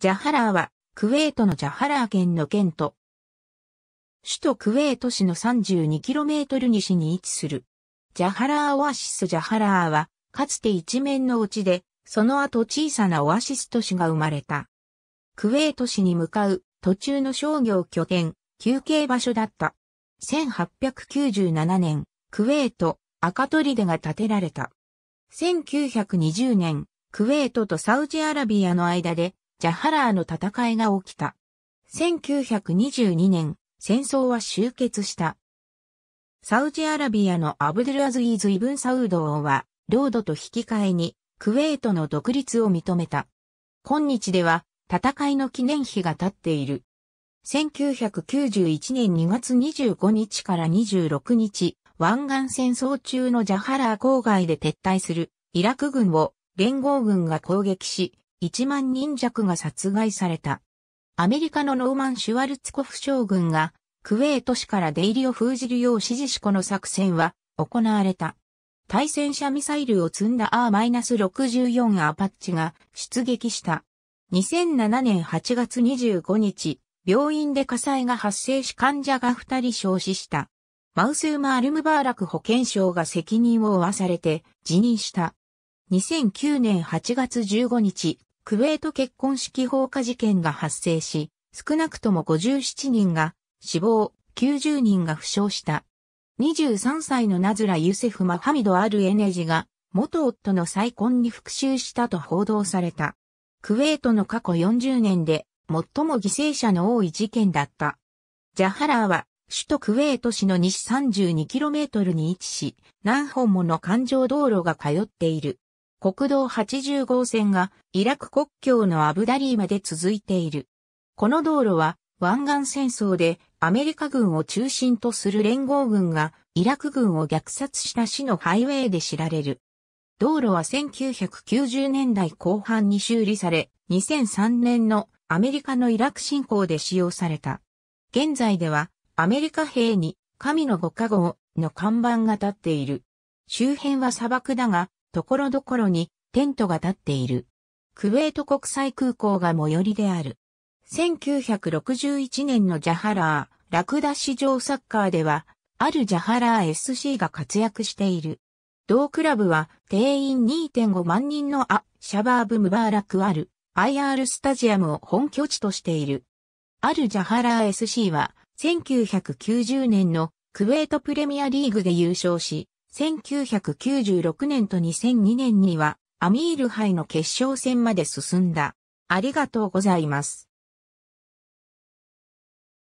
ジャハラーは、クウェートのジャハラー県の県都。首都クウェート市の 32km 西に位置する。ジャハラーオアシスジャハラーは、かつて一面のうちで、その後小さなオアシス都市が生まれた。クウェート市に向かう途中の商業拠点、休憩場所だった。1897年、クウェート、赤砦が建てられた。1920年、クウェートとサウジアラビアの間でジャハラーの戦いが起きた。1922年、戦争は終結した。サウジアラビアのアブドゥルアズイーズ・イブン・サウド王は、領土と引き換えに、クウェートの独立を認めた。今日では、戦いの記念碑が立っている。1991年2月25日から26日、湾岸戦争中のジャハラー郊外で撤退するイラク軍を連合軍が攻撃し、1万人弱が殺害された。アメリカのノーマン・シュワルツコフ将軍が、クウェート市から出入りを封じるよう指示しこの作戦は行われた。対戦車ミサイルを積んだ R-64 アパッチが出撃した。2007年8月25日、病院で火災が発生し患者が2人消死した。マウスーマ・アルムバーラク保健相が責任を負わされて辞任した。2009年8月15日、クウェート結婚式放火事件が発生し、少なくとも57人が死亡、90人が負傷した。23歳のナズラ・ユセフ・マハミド・アル・エネジが、元夫の再婚に復讐したと報道された。クウェートの過去40年で、最も犠牲者の多い事件だった。ジャハラーは、首都クウェート市の西 32km に位置し、何本もの環状道路が通っている。国道80号線がイラク国境のアブダリーまで続いている。この道路は湾岸戦争でアメリカ軍を中心とする連合軍がイラク軍を虐殺した市のハイウェイで知られる。道路は1990年代後半に修理され、2003年のアメリカのイラク侵攻で使用された。現在ではアメリカ兵に神のご加護の看板が立っている。周辺は砂漠だが、ところどころにテントが立っている。クウェート国際空港が最寄りである。1961年のジャハラー、ラクダ市場サッカーでは、あるジャハラー SC が活躍している。同クラブは定員2.5万人のア・シャバーブ・ムバーラクアル、IR スタジアムを本拠地としている。あるジャハラー SC は1990年のクウェートプレミアリーグで優勝し、1996年と2002年にはアミール杯の決勝戦まで進んだ。ありがとうございます。